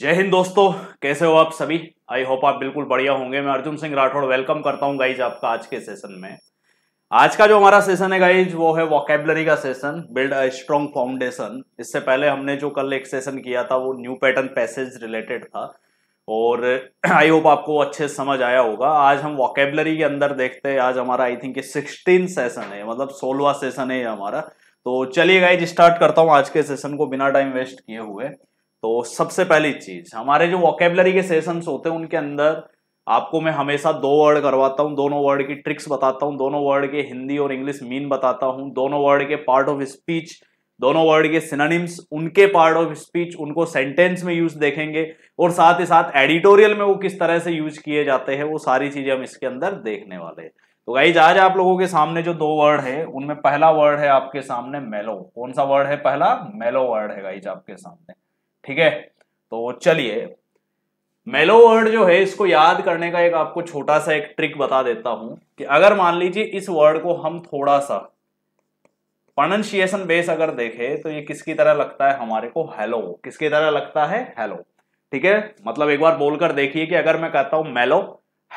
जय हिंद दोस्तों कैसे हो आप सभी आई होप आप बिल्कुल बढ़िया होंगे मैं अर्जुन सिंह राठौड़ वेलकम करता हूं गाइज आपका आज के सेशन में आज का जो हमारा सेशन है गाइज वो है वॉकेबलरी का session build a strong foundation इससे पहले हमने जो कल एक सेशन किया था वो न्यू पैटर्न पैसेज रिलेटेड था और आई होप आपको अच्छे से समझ आया होगा आज हम वॉकेबलरी के अंदर देखते हैं आज हमारा आई थिंक सिक्सटीन सेशन है मतलब सोलवा सेशन है हमारा तो चलिए गाइज स्टार्ट करता हूँ आज के सेशन को बिना टाइम वेस्ट किए हुए तो सबसे पहली चीज हमारे जो वॉकेबलरी के सेशंस होते हैं उनके अंदर आपको मैं हमेशा दो वर्ड करवाता हूँ दोनों वर्ड की ट्रिक्स बताता हूँ दोनों वर्ड के हिंदी और इंग्लिश मीन बताता हूँ दोनों वर्ड के पार्ट ऑफ स्पीच दोनों वर्ड के सिनोनिम्स उनके पार्ट ऑफ स्पीच उनको सेंटेंस में यूज देखेंगे और साथ ही साथ एडिटोरियल में वो किस तरह से यूज किए जाते हैं वो सारी चीजें हम इसके अंदर देखने वाले हैं तो गाइज आज आप लोगों के सामने जो दो वर्ड है उनमें पहला वर्ड है आपके सामने मेलो कौन सा वर्ड है पहला मेलो वर्ड है गाइज आपके सामने ठीक है तो चलिए मेलो वर्ड जो है इसको याद करने का एक आपको छोटा सा एक ट्रिक बता देता हूं कि अगर मान लीजिए इस वर्ड को हम थोड़ा सा प्रोनाउंसिएशन बेस अगर देखें तो ये किसकी तरह लगता है हमारे को हेलो किसकी तरह लगता है हेलो ठीक है मतलब एक बार बोलकर देखिए कि अगर मैं कहता हूं मेलो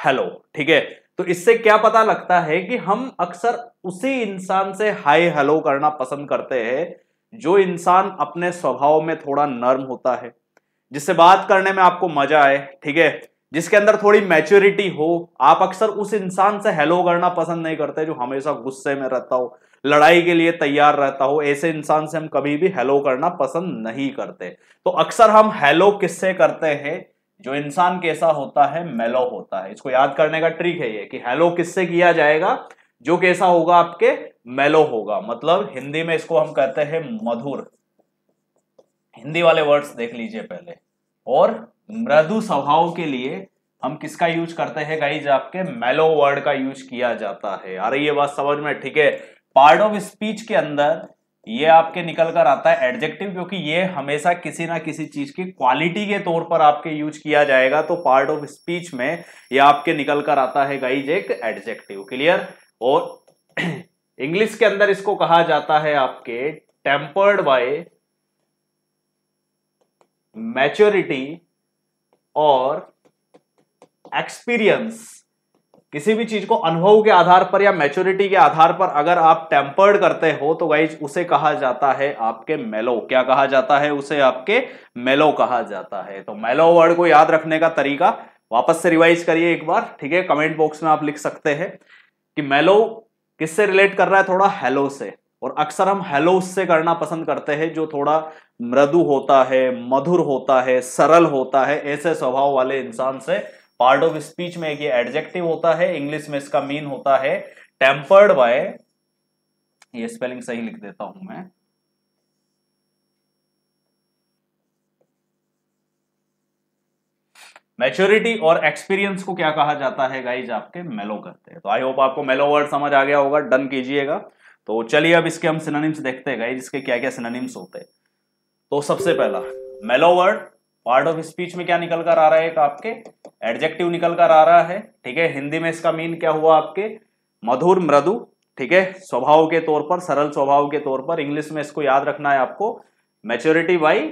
हेलो ठीक है तो इससे क्या पता लगता है कि हम अक्सर उसी इंसान से हाई हेलो करना पसंद करते हैं जो इंसान अपने स्वभाव में थोड़ा नर्म होता है जिससे बात करने में आपको मजा आए ठीक है जिसके अंदर थोड़ी मैच्योरिटी हो आप अक्सर उस इंसान से हेलो करना पसंद नहीं करते जो हमेशा गुस्से में रहता हो लड़ाई के लिए तैयार रहता हो ऐसे इंसान से हम कभी भी हेलो करना पसंद नहीं करते तो अक्सर हम हेलो किससे करते हैं जो इंसान कैसा होता है मेलो होता है इसको याद करने का ट्रिक है ये कि हेलो किससे किया जाएगा जो कैसा होगा आपके मेलो होगा मतलब हिंदी में इसको हम कहते हैं मधुर हिंदी वाले वर्ड्स देख लीजिए पहले और मृदु स्वभाव के लिए हम किसका यूज करते हैं गाइज आपके मेलो वर्ड का यूज किया जाता है आ रही ये बात समझ में ठीक है पार्ट ऑफ स्पीच के अंदर ये आपके निकल कर आता है एडजेक्टिव क्योंकि ये हमेशा किसी ना किसी चीज की क्वालिटी के तौर पर आपके यूज किया जाएगा तो पार्ट ऑफ स्पीच में ये आपके निकल कर आता है गाइज एक एडजेक्टिव क्लियर और इंग्लिश के अंदर इसको कहा जाता है आपके टेम्पर्ड बाय मैच्योरिटी और एक्सपीरियंस किसी भी चीज को अनुभव के आधार पर या मैच्योरिटी के आधार पर अगर आप टेम्पर्ड करते हो तो गाइज उसे कहा जाता है आपके मेलो क्या कहा जाता है उसे आपके मेलो कहा जाता है तो मेलो वर्ड को याद रखने का तरीका वापस से रिवाइज करिए एक बार ठीक है कमेंट बॉक्स में आप लिख सकते हैं कि मेलो किससे रिलेट कर रहा है थोड़ा हेलो से और अक्सर हम हेलो उससे करना पसंद करते हैं जो थोड़ा मृदु होता है मधुर होता है सरल होता है ऐसे स्वभाव वाले इंसान से पार्ट ऑफ स्पीच में एक ये एडजेक्टिव होता है इंग्लिश में इसका मीन होता है टेम्पर्ड बाय ये स्पेलिंग सही लिख देता हूं मैं मैच्योरिटी और एक्सपीरियंस को क्या कहा जाता है गाइज आपके मेलो करते हैं तो आई होप आपको मेलो वर्ड समझ आ गया होगा डन कीजिएगा तो चलिए अब इसके हम सिनोनिम्स देखते हैं गाइज इसके क्या क्या सिनोनिम्स होते हैं तो सबसे पहला मेलो वर्ड पार्ट ऑफ स्पीच में क्या निकल कर आ रहा है एक आपके एडजेक्टिव निकल कर आ रहा है ठीक है हिंदी में इसका मीन क्या हुआ आपके मधुर मृदु ठीक है स्वभाव के तौर पर सरल स्वभाव के तौर पर इंग्लिश में इसको याद रखना है आपको maturity by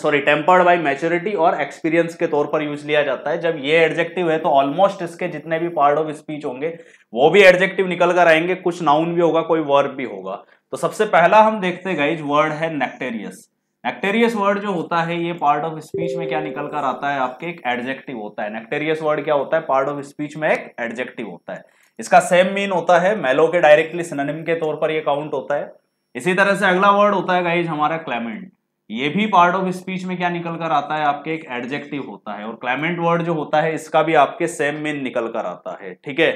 sorry tempered by maturity और एक्सपीरियंस के तौर पर यूज लिया जाता है जब ये एडजेक्टिव है तो ऑलमोस्ट इसके जितने भी पार्ट ऑफ स्पीच होंगे वो भी एडजेक्टिव निकल कर आएंगे कुछ नाउन भी होगा कोई वर्ब भी होगा तो सबसे पहला हम देखते गए वर्ड है नेक्टेरियस नेक्टेरियस वर्ड जो होता है ये पार्ट ऑफ स्पीच में क्या निकल कर आता है आपके एक एडजेक्टिव होता है नेक्टेरियस वर्ड क्या होता है पार्ट ऑफ स्पीच में एक एडजेक्टिव होता है इसका सेम मीन होता है मेलो के डायरेक्टली सिनेम के तौर पर ये काउंट होता है इसी तरह से अगला वर्ड होता है गाइज हमारा क्लेमेंट ये भी पार्ट ऑफ स्पीच में क्या निकल कर आता है आपके एक एडजेक्टिव होता है और क्लाइमेंट वर्ड जो होता है इसका भी आपके सेम में निकल कर आता है ठीक है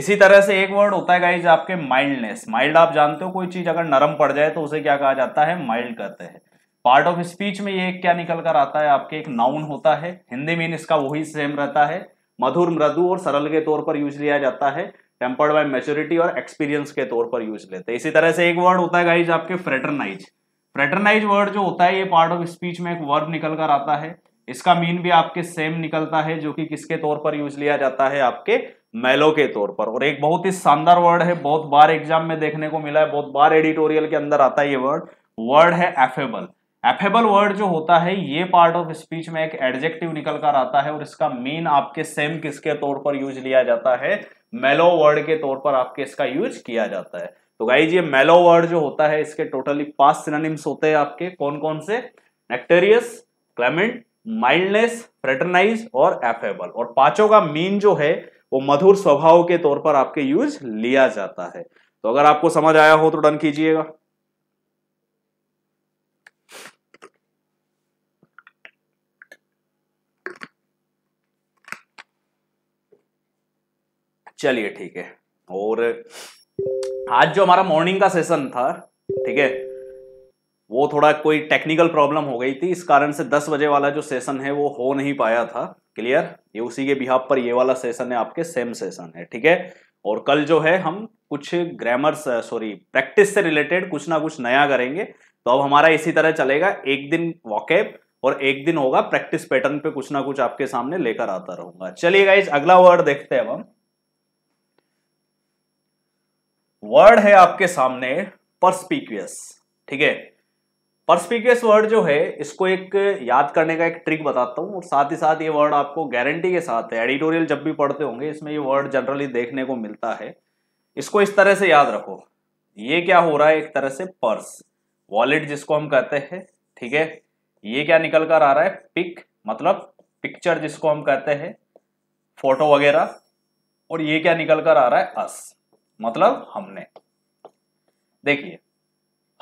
इसी तरह से एक वर्ड होता है गाइज आपके माइल्डनेस माइल्ड आप जानते हो कोई चीज अगर नरम पड़ जाए तो उसे क्या कहा जाता है माइल्ड कहते हैं पार्ट ऑफ स्पीच में ये क्या निकल कर आता है आपके एक नाउन होता है हिंदी में इसका वही सेम रहता है मधुर मृदु और सरल के तौर पर यूज लिया जाता है टेम्पर्ड बाय मेच्योरिटी और एक्सपीरियंस के तौर पर यूज लेते हैं इसी तरह से एक वर्ड होता है गाइज आपके फ्रेटरनाइज फ्रेटरनाइज वर्ड जो होता है ये पार्ट ऑफ स्पीच में एक वर्ब निकल कर आता है इसका मीन भी आपके सेम निकलता है जो कि किसके तौर पर यूज लिया जाता है आपके मेलो के तौर पर और एक बहुत ही शानदार वर्ड है बहुत बार एग्जाम में देखने को मिला है बहुत बार एडिटोरियल के अंदर आता है ये वर्ड वर्ड है एफेबल एफेबल वर्ड जो होता है ये पार्ट ऑफ स्पीच में एक एडजेक्टिव निकल कर आता है और इसका मीन आपके सेम किसके तौर पर यूज लिया जाता है मेलो वर्ड के तौर पर आपके इसका यूज किया जाता है तो गाइज ये मेलो वर्ड जो होता है इसके टोटली पांच सिनोनिम्स होते हैं आपके कौन कौन से नेक्टेरियस क्लेमेंट माइल्डनेस फ्रेटरनाइज और एफेबल और पांचों का मीन जो है वो मधुर स्वभाव के तौर पर आपके यूज लिया जाता है तो अगर आपको समझ आया हो तो डन कीजिएगा चलिए ठीक है और आज जो हमारा मॉर्निंग का सेशन था ठीक है वो थोड़ा कोई टेक्निकल प्रॉब्लम हो गई थी इस कारण से 10 बजे वाला जो सेशन है वो हो नहीं पाया था क्लियर ये उसी के बिहाब पर ये वाला सेशन है आपके सेम सेशन है ठीक है और कल जो है हम कुछ ग्रामर सॉरी प्रैक्टिस से रिलेटेड कुछ ना कुछ नया करेंगे तो अब हमारा इसी तरह चलेगा एक दिन वॉकेब और एक दिन होगा प्रैक्टिस पैटर्न पे कुछ ना कुछ आपके सामने लेकर आता रहूंगा चलिए गाइज अगला वर्ड देखते हैं अब हम वर्ड है आपके सामने परस्पीक्यूस ठीक है परस्पीक्यूस वर्ड जो है इसको एक याद करने का एक ट्रिक बताता हूँ और साथ ही साथ ये वर्ड आपको गारंटी के साथ है एडिटोरियल जब भी पढ़ते होंगे इसमें ये वर्ड जनरली देखने को मिलता है इसको इस तरह से याद रखो ये क्या हो रहा है एक तरह से पर्स वॉलेट जिसको हम कहते हैं ठीक है ये क्या निकल कर आ रहा है पिक मतलब पिक्चर जिसको हम कहते हैं फोटो वगैरह और ये क्या निकल कर आ रहा है अस मतलब हमने देखिए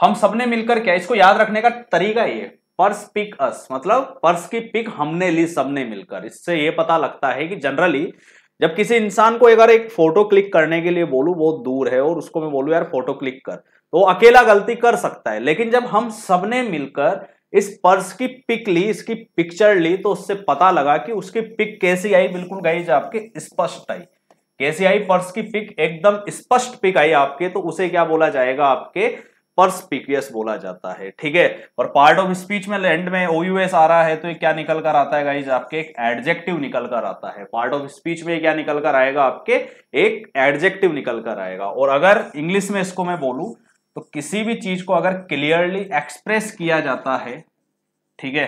हम सबने मिलकर क्या इसको याद रखने का तरीका ये पर्स पिक अस मतलब पर्स की पिक हमने ली सबने मिलकर इससे ये पता लगता है कि जनरली जब किसी इंसान को अगर एक फोटो क्लिक करने के लिए बोलू बहुत दूर है और उसको मैं बोलू यार फोटो क्लिक कर तो अकेला गलती कर सकता है लेकिन जब हम सबने मिलकर इस पर्स की पिक ली इसकी पिक्चर ली तो उससे पता लगा कि उसकी पिक कैसी आई बिल्कुल गई जो आपकी स्पष्ट आई कैसे आई पर्स की पिक एकदम स्पष्ट पिक आई आपके तो उसे क्या बोला जाएगा आपके पिकियस बोला जाता है ठीक है और पार्ट ऑफ स्पीच में एंड में ओयूएस आ रहा है तो ये क्या निकल कर आता है गाइज आपके एक एडजेक्टिव निकल कर आता है पार्ट ऑफ स्पीच में क्या निकल कर आएगा आपके एक एडजेक्टिव निकल कर आएगा और अगर इंग्लिश में इसको मैं बोलूं तो किसी भी चीज को अगर क्लियरली एक्सप्रेस किया जाता है ठीक है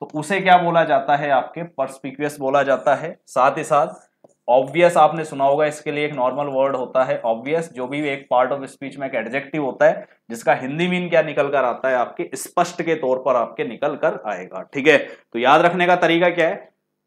तो उसे क्या बोला जाता है आपके पर्सपिक्वियस बोला जाता है साथ ही साथ ऑब्वियस आपने सुना होगा इसके लिए एक नॉर्मल वर्ड होता है ऑब्वियस जो भी एक पार्ट ऑफ स्पीच में एक एडजेक्टिव होता है जिसका हिंदी मीन क्या निकल कर आता है आपके स्पष्ट के तौर पर आपके निकल कर आएगा ठीक है तो याद रखने का तरीका क्या है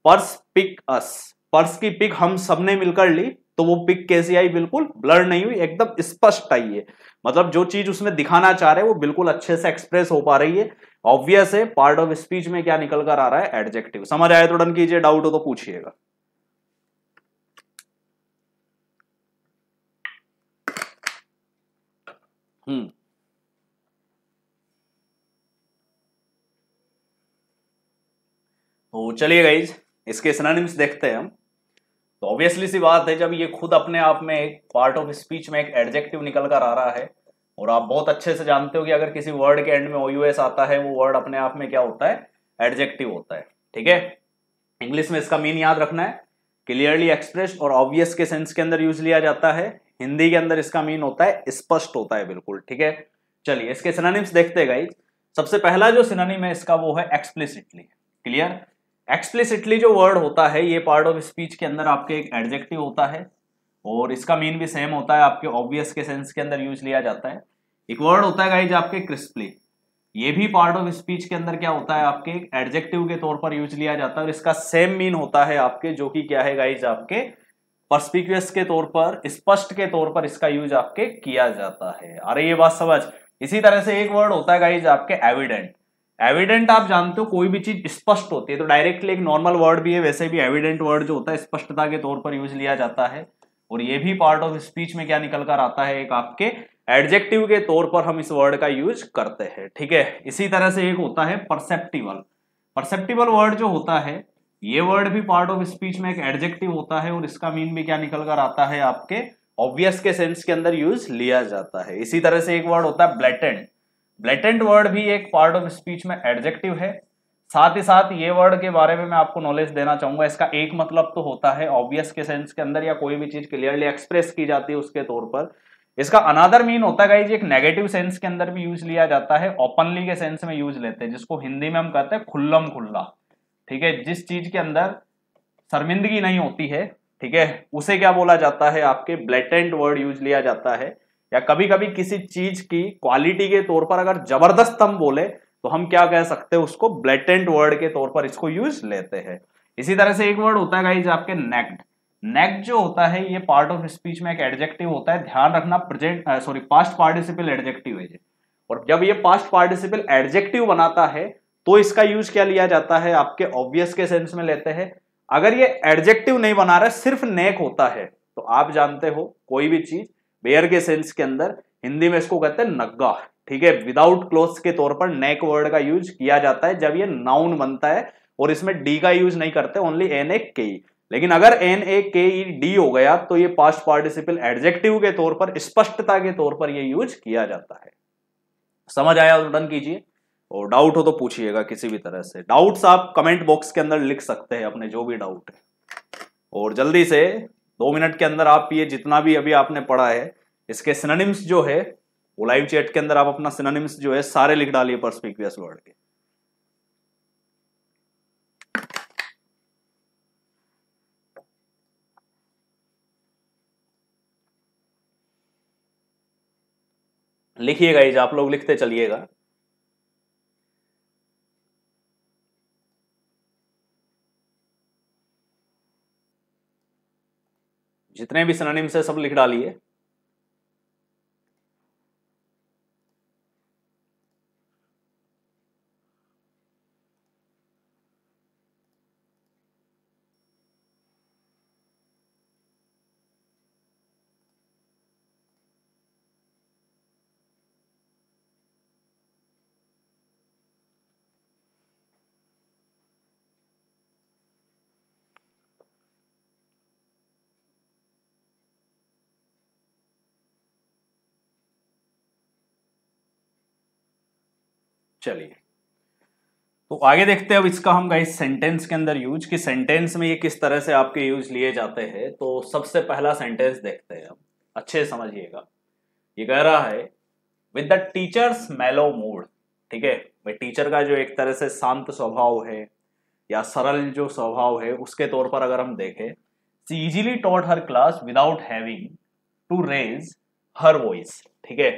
पर्स पिक अस पर्स की पिक हम सबने मिलकर ली तो वो पिक कैसी आई बिल्कुल ब्लर नहीं हुई एकदम स्पष्ट आई है मतलब जो चीज उसमें दिखाना चाह रहे हैं वो बिल्कुल अच्छे से एक्सप्रेस हो पा रही है ऑब्वियस है पार्ट ऑफ स्पीच में क्या निकल कर आ रहा है एडजेक्टिव समझ आए तो डन कीजिए डाउट हो तो पूछिएगा हम्म तो चलिए गई इसके सिनोनिम्स देखते हैं हम तो ऑब्वियसली सी बात है जब ये खुद अपने आप में एक पार्ट ऑफ स्पीच में एक एडजेक्टिव निकल कर आ रहा है और आप बहुत अच्छे से जानते हो कि अगर किसी वर्ड के एंड में ओ आता है वो वर्ड अपने आप में क्या होता है एडजेक्टिव होता है ठीक है इंग्लिश में इसका मीन याद रखना है क्लियरली एक्सप्रेस और ऑब्वियस के सेंस के अंदर यूज लिया जाता है हिंदी के अंदर इसका मीन होता है स्पष्ट होता है बिल्कुल ठीक है चलिए इसके सिनानिम्स देखते गए सबसे पहला जो सिनानिम है इसका वो है एक्सप्लिसिटली क्लियर एक्सप्लिसिटली जो वर्ड होता है ये पार्ट ऑफ स्पीच के अंदर आपके एक एडजेक्टिव होता है और इसका मीन भी सेम होता है आपके ऑब्वियस के सेंस के अंदर यूज लिया जाता है एक वर्ड होता है गाइज आपके क्रिस्पली ये भी पार्ट ऑफ स्पीच के अंदर क्या होता है आपके एडजेक्टिव के तौर पर यूज लिया जाता है और इसका सेम मीन होता है आपके जो कि क्या है गाइज आपके परस्पिक्यूस के तौर पर स्पष्ट के तौर पर इसका यूज आपके किया जाता है अरे ये बात समझ इसी तरह से एक वर्ड होता है गाइज आपके एविडेंट एविडेंट आप जानते हो कोई भी चीज स्पष्ट होती है तो डायरेक्टली एक नॉर्मल वर्ड भी है वैसे भी एविडेंट वर्ड जो होता है स्पष्टता के तौर पर यूज लिया जाता है और ये भी पार्ट ऑफ स्पीच में क्या निकल कर आता है एक आपके एडजेक्टिव के तौर पर हम इस वर्ड का यूज करते हैं ठीक है इसी तरह से एक होता है परसेप्टिवल परसेप्टिवल वर्ड जो होता है ये वर्ड भी पार्ट ऑफ स्पीच में एक एडजेक्टिव होता है और इसका मीन भी क्या निकल कर आता है आपके ऑब्वियस के सेंस के अंदर यूज लिया जाता है इसी तरह से एक वर्ड होता है ब्लेटेंट ब्लेटेंट वर्ड भी एक पार्ट ऑफ स्पीच में एडजेक्टिव है साथ ही साथ ये वर्ड के बारे में मैं आपको नॉलेज देना चाहूंगा इसका एक मतलब तो होता है ऑब्वियस के सेंस के अंदर या कोई भी चीज क्लियरली एक्सप्रेस की जाती है उसके तौर पर इसका अनादर मीन होता है एक नेगेटिव सेंस के अंदर भी यूज लिया जाता है ओपनली के सेंस में यूज लेते हैं जिसको हिंदी में हम कहते हैं खुल्लम खुल्ला ठीक है जिस चीज के अंदर शर्मिंदगी नहीं होती है ठीक है उसे क्या बोला जाता है आपके ब्लेटेंट वर्ड यूज लिया जाता है या कभी कभी किसी चीज की क्वालिटी के तौर पर अगर जबरदस्त हम बोले तो हम क्या कह सकते हैं उसको ब्लेटेंट वर्ड के तौर पर इसको यूज लेते हैं इसी तरह से एक वर्ड होता है गाइज आपके नेक्ड नेक्ड जो होता है ये पार्ट ऑफ स्पीच में एक एडजेक्टिव होता है ध्यान रखना present sorry past participle adjective है और जब ये पास्ट पार्टिसिपल एडजेक्टिव बनाता है तो इसका यूज क्या लिया जाता है आपके ऑब्वियस के सेंस में लेते हैं अगर ये एडजेक्टिव नहीं बना रहा सिर्फ नेक होता है तो आप जानते हो कोई भी चीज बेयर के सेंस के अंदर हिंदी में इसको कहते हैं नग्गा ठीक है विदाउट क्लोथ के तौर पर नेक वर्ड का यूज किया जाता है जब ये नाउन बनता है और इसमें डी का यूज नहीं करते ओनली एन ए के लेकिन अगर एन ए के ई डी हो गया तो ये पास्ट पार्टिसिपल एडजेक्टिव के तौर पर स्पष्टता के तौर पर ये यूज किया जाता है समझ आया उदन कीजिए और डाउट हो तो पूछिएगा किसी भी तरह से डाउट्स आप कमेंट बॉक्स के अंदर लिख सकते हैं अपने जो भी डाउट है और जल्दी से दो मिनट के अंदर आप ये जितना भी अभी आपने पढ़ा है इसके सिनोनिम्स जो है वो लाइव चैट के अंदर आप अपना सिनोनिम्स जो है सारे लिख डालिए परस्पिक्वियस वर्ड के लिखिएगा ये आप लोग लिखते चलिएगा जितने भी सनानिम्स है सब लिख डालिए चलिए तो आगे देखते हैं अब इसका हम गाइस सेंटेंस के अंदर यूज कि सेंटेंस में ये किस तरह से आपके यूज लिए जाते हैं तो सबसे पहला सेंटेंस देखते हैं अब अच्छे समझिएगा ये कह रहा है with the teachers mellow mood ठीक है भाई टीचर का जो एक तरह से शांत स्वभाव है या सरल जो स्वभाव है उसके तौर पर अगर हम देखें she easily taught her class without having to raise her voice ठीक है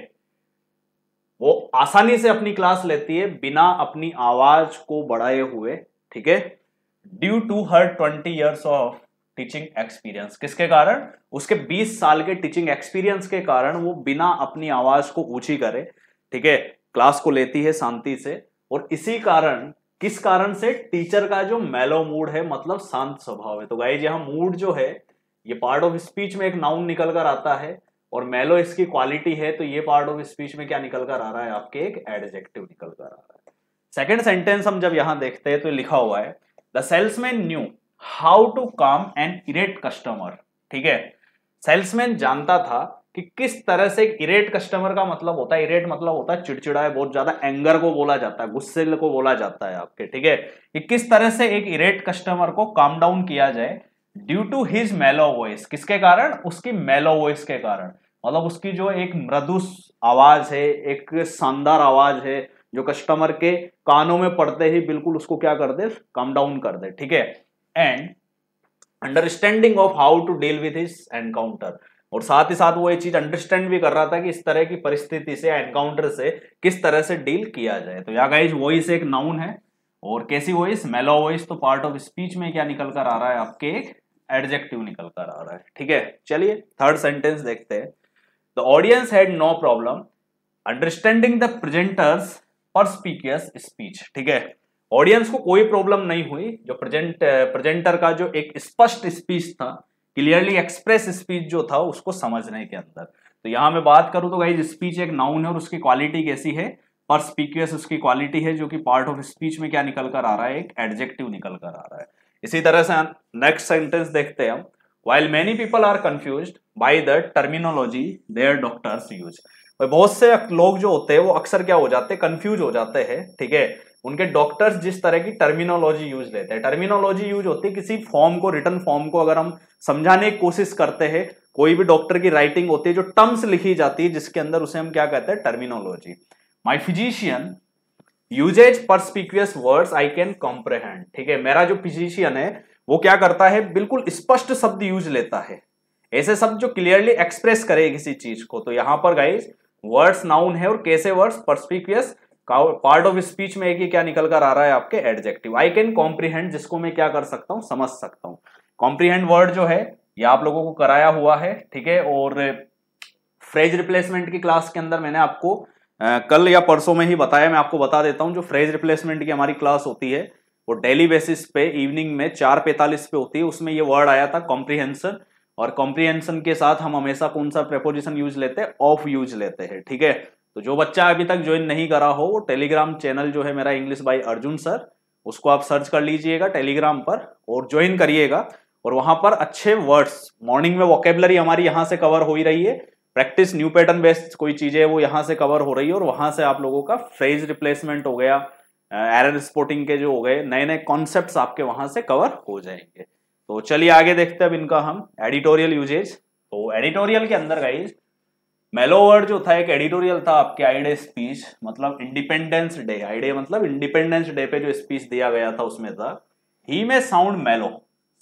वो आसानी से अपनी क्लास लेती है बिना अपनी आवाज को बढ़ाए हुए ठीक है due to her twenty years of teaching experience किसके कारण उसके 20 साल के टीचिंग एक्सपीरियंस के कारण वो बिना अपनी आवाज को ऊंची करे ठीक है क्लास को लेती है शांति से और इसी कारण किस कारण से टीचर का जो मेलो मूड है मतलब शांत स्वभाव है तो जी हाँ मूड जो है ये पार्ट ऑफ स्पीच में एक नाउन निकल कर आता है और मेलो इसकी क्वालिटी है तो ये पार्ट ऑफ स्पीच में क्या निकल कर आ रहा है आपके एक एडजेक्टिव निकल कर आ रहा है सेकेंड सेंटेंस हम जब यहां देखते हैं तो लिखा हुआ है the salesman knew how to calm an irate customer ठीक है सेल्समैन जानता था कि किस तरह से इरेट कस्टमर का मतलब होता है इरेट मतलब होता है चिड़चिड़ा है बहुत ज्यादा एंगर को बोला जाता है गुस्से को बोला जाता है आपके ठीक है कि किस तरह से एक इरेट कस्टमर को काम डाउन किया जाए due to his mellow voice किसके कारण उसकी मेलो वॉइस के कारण मतलब उसकी जो एक मृदु आवाज है एक शानदार आवाज है जो कस्टमर के कानों में पड़ते ही बिल्कुल उसको क्या कर दे कम डाउन कर दे ठीक है and understanding of how to deal with his encounter और साथ ही साथ वो ये चीज अंडरस्टैंड भी कर रहा था कि इस तरह की परिस्थिति से एनकाउंटर से किस तरह से डील किया जाए तो या गाइज वॉइस एक नाउन है और कैसी वॉइस मेलो वॉइस तो पार्ट ऑफ स्पीच में क्या निकल कर आ रहा है आपके एक एडजेक्टिव निकल कर आ रहा है ठीक है चलिए थर्ड सेंटेंस देखते हैं The audience had no problem understanding the presenters or speaker's speech ठीक है ऑडियंस को कोई प्रॉब्लम नहीं हुई जो प्रेजेंट प्रेजेंटर का जो एक स्पष्ट स्पीच था क्लियरली एक्सप्रेस स्पीच जो था उसको समझने के अंदर तो यहां मैं बात करूं तो गाइज स्पीच एक नाउन है और उसकी क्वालिटी कैसी है पर स्पीकर्स उसकी क्वालिटी है जो कि पार्ट ऑफ स्पीच में क्या निकल कर आ रहा है एक एडजेक्टिव निकल कर आ रहा है इसी तरह से नेक्स्ट सेंटेंस देखते हैं हम while many people are confuse by the terminology their doctors use बहुत से लोग जो होते हैं वो अक्सर क्या हो जाते हैं कंफ्यूज हो जाते हैं ठीक है उनके डॉक्टर्स जिस तरह की टर्मिनोलॉजी यूज लेते हैं टर्मिनोलॉजी यूज होती है किसी फॉर्म को रिटर्न फॉर्म को अगर हम समझाने की कोशिश करते हैं कोई भी डॉक्टर की राइटिंग होती है जो टर्म्स लिखी जाती है जिसके अंदर उसे हम क्या कहते हैं terminology my physician uses perspicuous words I can comprehend ठीक है मेरा जो फिजिशियन है वो क्या करता है बिल्कुल स्पष्ट शब्द यूज लेता है ऐसे शब्द जो क्लियरली एक्सप्रेस करे किसी चीज को तो यहाँ पर गाइज वर्ड्स नाउन है और कैसे words perspicuous part of speech में एक ही क्या निकल कर आ रहा है आपके एडजेक्टिव आई कैन कॉम्प्रीहेंड जिसको मैं क्या कर सकता हूँ समझ सकता हूँ कॉम्प्रीहेंड वर्ड जो है ये आप लोगों को कराया हुआ है ठीक है और फ्रेज रिप्लेसमेंट की क्लास के अंदर मैंने आपको आ, कल या परसों में ही बताया मैं आपको बता देता हूँ जो फ्रेज रिप्लेसमेंट की हमारी क्लास होती है वो डेली बेसिस पे इवनिंग में चार पैंतालीस पे होती है उसमें ये वर्ड आया था कॉम्प्रीहेंसन और कॉम्प्रीहेंशन के साथ हम हमेशा कौन सा प्रपोजिशन यूज लेते हैं ऑफ यूज लेते हैं ठीक है तो जो बच्चा अभी तक ज्वाइन नहीं करा हो वो टेलीग्राम चैनल जो है मेरा इंग्लिश बाई अर्जुन सर उसको आप सर्च कर लीजिएगा टेलीग्राम पर और ज्वाइन करिएगा और वहां पर अच्छे वर्ड्स मॉर्निंग में वोकेबलरी हमारी यहाँ से कवर हो ही रही है प्रैक्टिस न्यू पैटर्न बेस्ड कोई चीजें वो यहाँ से कवर हो रही है और वहां से आप लोगों का फ्रेज रिप्लेसमेंट हो गया एरर स्पोर्टिंग के जो हो गए नए नए कॉन्सेप्ट आपके वहां से कवर हो जाएंगे तो चलिए आगे देखते हैं अब इनका हम एडिटोरियल यूजेज तो एडिटोरियल के अंदर गाइज मेलो वर्ड जो था एक एडिटोरियल था आपके आईडे स्पीच मतलब इंडिपेंडेंस डे आईडे मतलब इंडिपेंडेंस डे पे जो स्पीच दिया गया था उसमें था ही में साउंड मेलो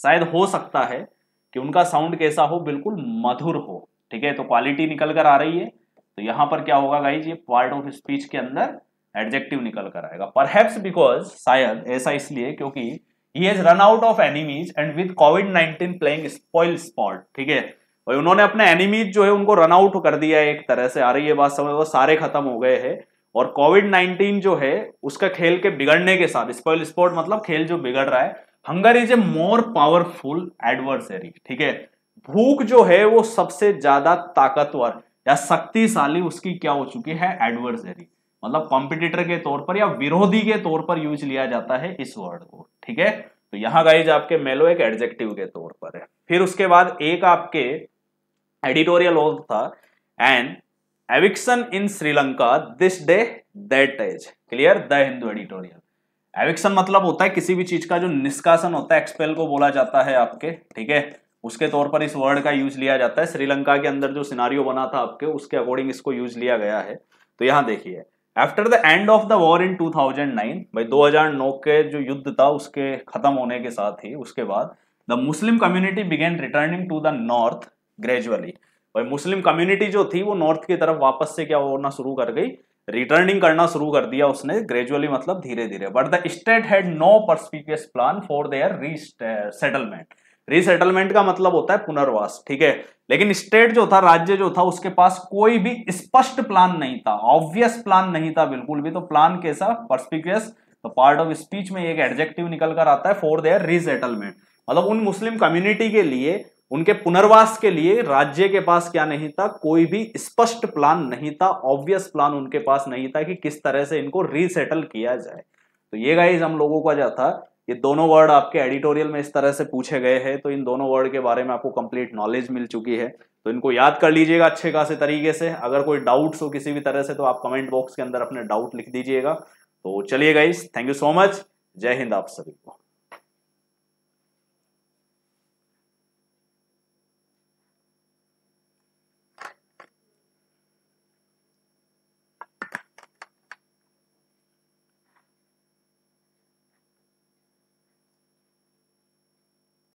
शायद हो सकता है कि उनका साउंड कैसा हो बिल्कुल मधुर हो ठीक है तो क्वालिटी निकल कर आ रही है तो यहाँ पर क्या होगा गाइज ये पार्ट ऑफ स्पीच के अंदर एडजेक्टिव निकल कर आएगा परहैप्स बिकॉज शायद ऐसा इसलिए क्योंकि he has run out of enemies and with covid nineteen playing spoilsport ठीक है और उन्होंने अपने एनिमीज जो है उनको रन आउट कर दिया है एक तरह से आ रही है बात समझ वो सारे खत्म हो गए हैं और कोविड नाइनटीन जो है उसका खेल के बिगड़ने के साथ स्पॉइल स्पॉट मतलब खेल जो बिगड़ रहा है hunger is a more powerful adversary ठीक है भूख जो है वो सबसे ज्यादा ताकतवर या शक्तिशाली उसकी क्या हो चुकी है एडवर्सरी मतलब कॉम्पिटिटर के तौर पर या विरोधी के तौर पर यूज लिया जाता है इस वर्ड को ठीक है तो यहां गाइज आपके मेलो एक एडजेक्टिव के तौर पर है फिर उसके बाद एक आपके एडिटोरियल और था and eviction in Sri Lanka this day that is clear the Hindu editorial eviction मतलब होता है किसी भी चीज का जो निष्कासन होता है एक्सपेल को बोला जाता है आपके ठीक है उसके तौर पर इस वर्ड का यूज लिया जाता है श्रीलंका के अंदर जो सिनारियो बना था आपके उसके अकॉर्डिंग इसको यूज लिया गया है तो यहां देखिए after the end of the war in 2009 भाई 2009 के जो युद्ध था उसके खत्म होने के साथ ही उसके बाद the Muslim community began returning to the north gradually भाई मुस्लिम कम्युनिटी जो थी वो नॉर्थ की तरफ वापस से क्या होना शुरू कर गई रिटर्निंग करना शुरू कर दिया उसने ग्रेजुअली मतलब धीरे धीरे but the state had no perspicuous plan for their resettlement resettlement का मतलब होता है पुनर्वास ठीक है लेकिन स्टेट जो था राज्य जो था उसके पास कोई भी स्पष्ट प्लान नहीं था ऑब्वियस प्लान नहीं था बिल्कुल भी तो प्लान कैसा परस्पिक्यूस तो पार्ट ऑफ स्पीच में एक एडजेक्टिव निकल कर आता है फॉर देयर रिसेटलमेंट मतलब उन मुस्लिम कम्युनिटी के लिए उनके पुनर्वास के लिए राज्य के पास क्या नहीं था कोई भी स्पष्ट प्लान नहीं था ऑब्वियस प्लान उनके पास नहीं था कि किस तरह से इनको रिसेटल किया जाए तो ये गाइज हम लोगों का जो था ये दोनों वर्ड आपके एडिटोरियल में इस तरह से पूछे गए हैं तो इन दोनों वर्ड के बारे में आपको कंप्लीट नॉलेज मिल चुकी है तो इनको याद कर लीजिएगा अच्छे खासे तरीके से अगर कोई डाउट्स हो किसी भी तरह से तो आप कमेंट बॉक्स के अंदर अपने डाउट लिख दीजिएगा तो चलिए guys thank you so much जय हिंद आप सभी को